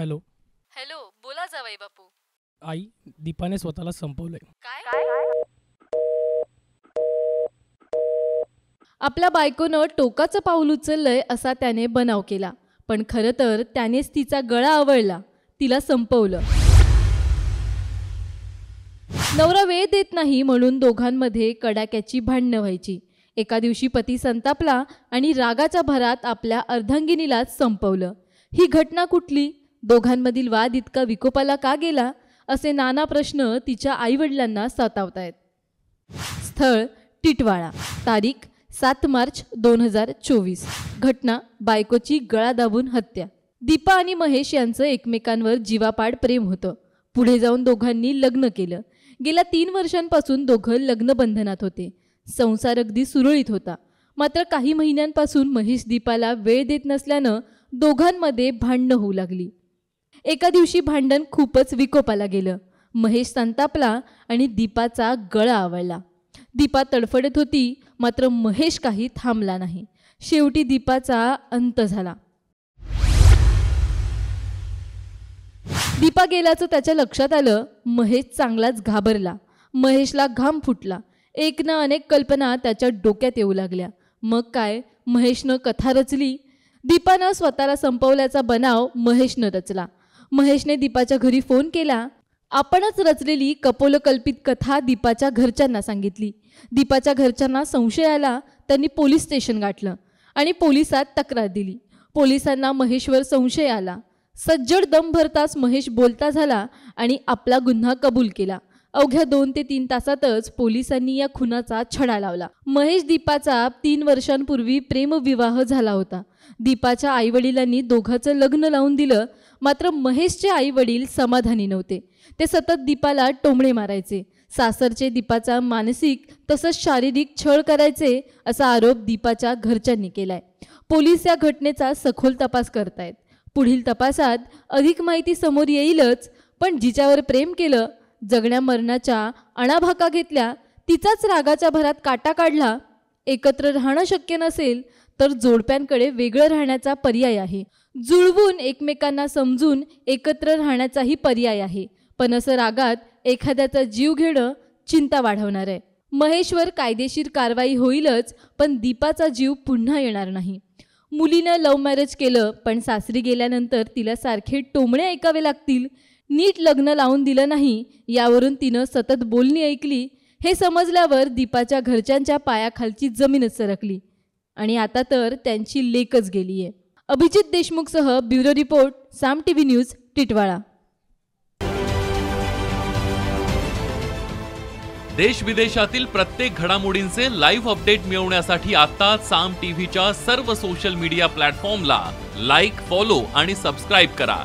hello hello बोला जावाई बापू आई दीपाने स्वतःला संपवलंय काय आपल्या बायकोनं टोकाचं पाऊल उचललंय असा त्याने बनाव केला पण खरं तर त्यानेच तिचा गळा आवळला तिला संपवलं नवरा वेळ देत नाही म्हणून दोघांमध्ये कडाक्याची भांडणं व्हायची एका दिवशी पती संतापला आणि रागाच्या भरात आपल्या अर्धांगिनीलाच संपवलं ही घटना कुठली दोघांमधील वाद इतका विकोपाला का गेला असे नाना प्रश्न तिच्या आईवडिलांना सातावतायत स्थळ टिटवाळा तारीख सात मार्च दोन हजार चोवीस घटना बायकोची गळा दाबून हत्या दीपा आणि महेश यांचं एकमेकांवर जीवापाड प्रेम होतं पुढे जाऊन दोघांनी लग्न केलं गेल्या तीन वर्षांपासून दोघं लग्नबंधनात होते संसार अगदी सुरळीत होता मात्र काही महिन्यांपासून महेश दीपाला वेळ देत नसल्यानं दोघांमध्ये भांडणं होऊ लागली एका दिवशी भांडण खूपच विकोपाला गेलं महेश संतापला आणि दीपाचा गळा आवडला दीपा तडफडत होती मात्र महेश काही थांबला नाही शेवटी दीपाचा अंत झाला दीपा गेल्याचं त्याच्या लक्षात आलं महेश चांगलाच घाबरला महेशला घाम फुटला एक ना अनेक कल्पना त्याच्या डोक्यात येऊ लागल्या मग काय महेशनं कथा रचली दीपानं स्वतःला संपवल्याचा बनाव महेशनं रचला महेशने दीपाच्या घरी फोन केला आपणच रचलेली कपोलकल्पित कथा दीपाच्या घरच्यांना सांगितली दीपाच्या घरच्यांना संशय आला त्यांनी पोलीस स्टेशन गाठलं आणि पोलिसात तक्रार दिली पोलिसांना महेशवर संशय आला सज्जड दम भरताच महेश बोलता झाला आणि आपला गुन्हा कबूल केला अवघ्या दोन ते तीन तासातच पोलिसांनी या खुनाचा छडा लावला महेश दीपाचा तीन वर्षांपूर्वी प्रेमविवाह झाला होता दीपाच्या आईवडिलांनी दोघांचं लग्न लावून दिलं मात्र महेशचे आईवडील समाधानी नव्हते ते सतत दीपाला टोमळे मारायचे सासरचे दीपाचा मानसिक तसंच शारीरिक छळ करायचे असा आरोप दीपाच्या घरच्यांनी केलाय पोलीस या घटनेचा सखोल तपास करतायत पुढील तपासात अधिक माहिती समोर येईलच पण जिच्यावर प्रेम केलं जगण्या मरणाच्या अणाभाका घेतल्या तिचाच रागाच्या भरात काटा काढला एकत्र राहणं शक्य नसेल तर जोडप्यांकडे वेगळं राहण्याचा पर्याय आहे जुळवून एकमेकांना समजून एकत्र राहण्याचाही पर्याय आहे पण असं रागात एखाद्याचा जीव घेणं चिंता वाढवणार आहे महेश्वर कायदेशीर कारवाई होईलच पण दीपाचा जीव पुन्हा येणार नाही मुलीनं लव्ह मॅरेज केलं पण सासरी गेल्यानंतर तिला सारखे टोमणे ऐकावे लागतील नीट लग्न लावून दिलं नाही यावरून तिनं सतत बोलणी ऐकली हे समजल्यावर दीपाच्या घरच्यांच्या पायाखालची जमीनच सरकली आणि आता तर त्यांची लेकच गेली आहे अभिजित देशमुखसह bureau report Saam TV news Titwala देश विदेशातील प्रत्येक घडामोडींचे लाईव्ह अपडेट मिळवण्यासाठी आता साम टीव्हीच्या सर्व सोशल मीडिया प्लॅटफॉर्मला लाईक फॉलो आणि सबस्क्राईब करा